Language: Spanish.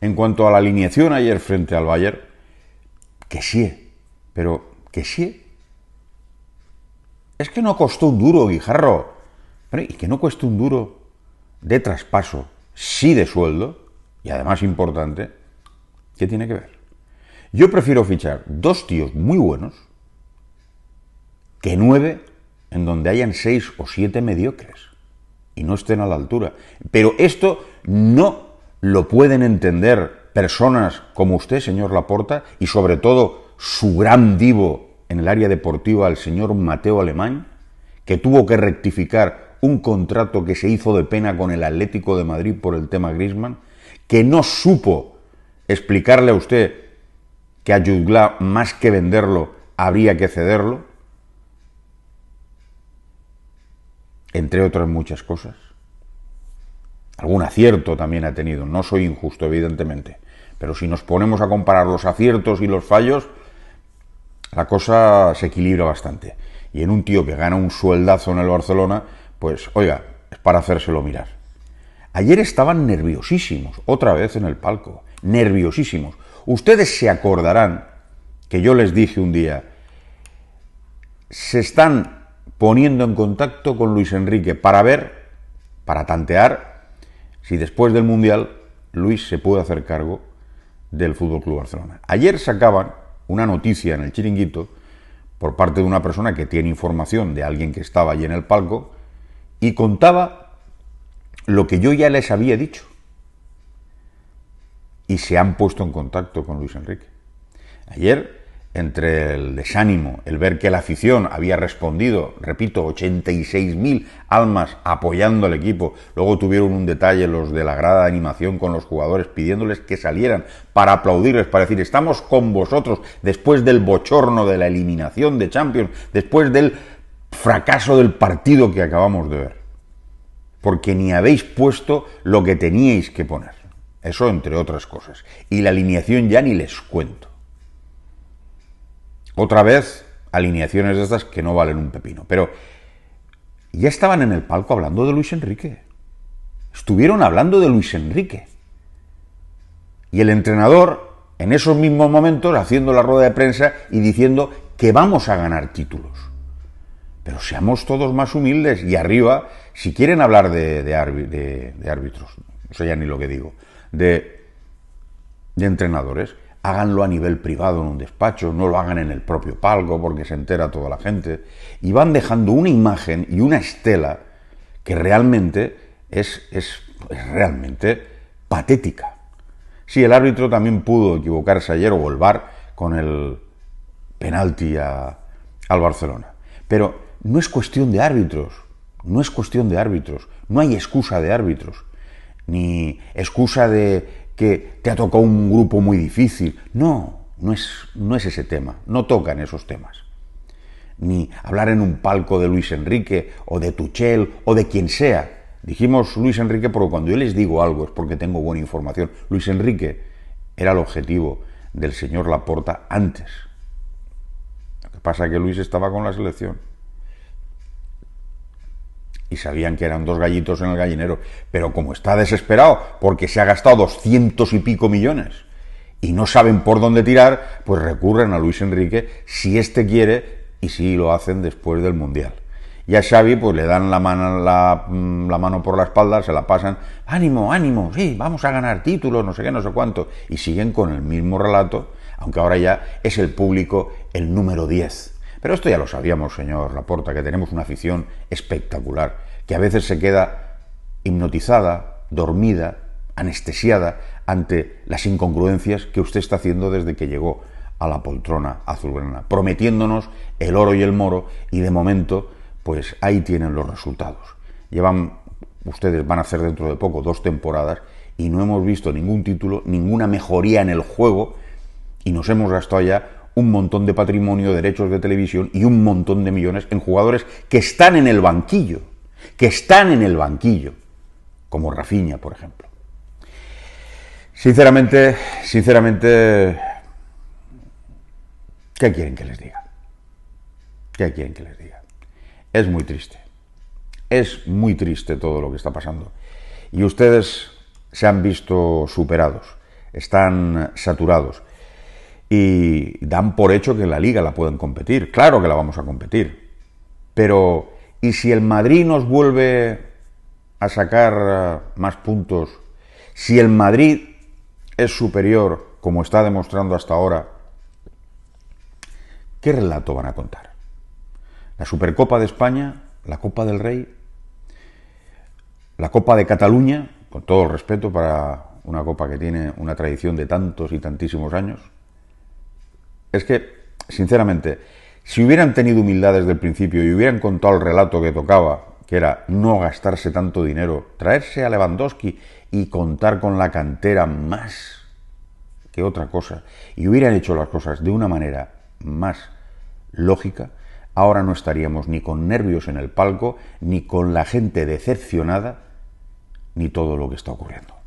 En cuanto a la alineación ayer frente al Bayern, que sí, eh, pero que sí. Es que no costó un duro, Guijarro. y que no cueste un duro de traspaso, sí de sueldo, y además importante, ¿qué tiene que ver? Yo prefiero fichar dos tíos muy buenos que nueve en donde hayan seis o siete mediocres y no estén a la altura. Pero esto no lo pueden entender personas como usted, señor Laporta, y sobre todo su gran divo en el área deportiva, el señor Mateo Alemán, que tuvo que rectificar un contrato que se hizo de pena con el Atlético de Madrid por el tema Grisman, que no supo explicarle a usted que a más que venderlo, habría que cederlo, entre otras muchas cosas. Algún acierto también ha tenido, no soy injusto, evidentemente. Pero si nos ponemos a comparar los aciertos y los fallos, la cosa se equilibra bastante. Y en un tío que gana un sueldazo en el Barcelona, pues oiga, es para hacérselo mirar. Ayer estaban nerviosísimos, otra vez en el palco, nerviosísimos. Ustedes se acordarán que yo les dije un día, se están poniendo en contacto con Luis Enrique para ver, para tantear si después del Mundial Luis se puede hacer cargo del Fútbol Club Barcelona. Ayer sacaban una noticia en el chiringuito por parte de una persona que tiene información de alguien que estaba allí en el palco y contaba lo que yo ya les había dicho. Y se han puesto en contacto con Luis Enrique. Ayer entre el desánimo, el ver que la afición había respondido, repito, 86.000 almas apoyando al equipo, luego tuvieron un detalle los de la grada de animación con los jugadores pidiéndoles que salieran para aplaudirles, para decir, estamos con vosotros después del bochorno de la eliminación de Champions, después del fracaso del partido que acabamos de ver, porque ni habéis puesto lo que teníais que poner, eso entre otras cosas, y la alineación ya ni les cuento. Otra vez, alineaciones de estas que no valen un pepino. Pero ya estaban en el palco hablando de Luis Enrique. Estuvieron hablando de Luis Enrique. Y el entrenador, en esos mismos momentos, haciendo la rueda de prensa y diciendo que vamos a ganar títulos. Pero seamos todos más humildes y arriba, si quieren hablar de, árbitros, no sé ya ni lo que digo, de entrenadores, háganlo a nivel privado en un despacho, no lo hagan en el propio palco porque se entera toda la gente, y van dejando una imagen y una estela que realmente es, realmente patética. Sí, el árbitro también pudo equivocarse ayer o volver con el penalti al Barcelona, pero no es cuestión de árbitros, no es cuestión de árbitros, no hay excusa de árbitros, ni excusa de que te ha tocado un grupo muy difícil. No, no es, no es ese tema, no tocan esos temas. Ni hablar en un palco de Luis Enrique o de Tuchel o de quien sea. Dijimos Luis Enrique porque cuando yo les digo algo es porque tengo buena información. Luis Enrique era el objetivo del señor Laporta antes. Lo que pasa es que Luis estaba con la selección y sabían que eran dos gallitos en el gallinero. Pero como está desesperado porque se ha gastado doscientos y pico millones y no saben por dónde tirar, pues recurren a Luis Enrique si éste quiere y si lo hacen después del Mundial. Y a Xavi pues le dan la mano, mm, la, mano por la espalda, se la pasan, ánimo, ánimo, sí, vamos a ganar títulos, no sé qué, no sé cuánto. Y siguen con el mismo relato, aunque ahora ya es el público el número 10 pero esto ya lo sabíamos, señor Laporta, que tenemos una afición espectacular, que a veces se queda hipnotizada, dormida, anestesiada ante las incongruencias que usted está haciendo desde que llegó a la poltrona azulgrana, prometiéndonos el oro y el moro, y de momento, pues ahí tienen los resultados. Llevan, ustedes van a hacer dentro de poco dos temporadas y no hemos visto ningún título, ninguna mejoría en el juego, y nos hemos gastado ya un montón de patrimonio, derechos de televisión y un montón de millones en jugadores que están en el banquillo, que están en el banquillo, como Rafinha, por ejemplo. Sinceramente, sinceramente, ¿qué quieren que les diga? ¿Qué quieren que les diga? Es muy triste. Es muy triste todo lo que está pasando. Y ustedes se han visto superados, están saturados y dan por hecho que la liga la pueden competir. Claro que la vamos a competir. Pero, ¿y si el Madrid nos vuelve a sacar eh, más puntos? Si el Madrid es superior, como está demostrando hasta ahora, ¿qué relato van a contar? La Supercopa de España, la Copa del Rey, la Copa de Cataluña, con todo el respeto para una copa que tiene una tradición de tantos y tantísimos años, es que, sinceramente, si hubieran tenido humildad desde el principio y hubieran contado el relato que tocaba, que era no gastarse tanto dinero, traerse a Lewandowski y contar con la cantera más que otra cosa, y hubieran hecho las cosas de una manera más lógica, ahora no estaríamos ni con nervios en el palco, ni con la gente decepcionada, ni todo lo que está ocurriendo.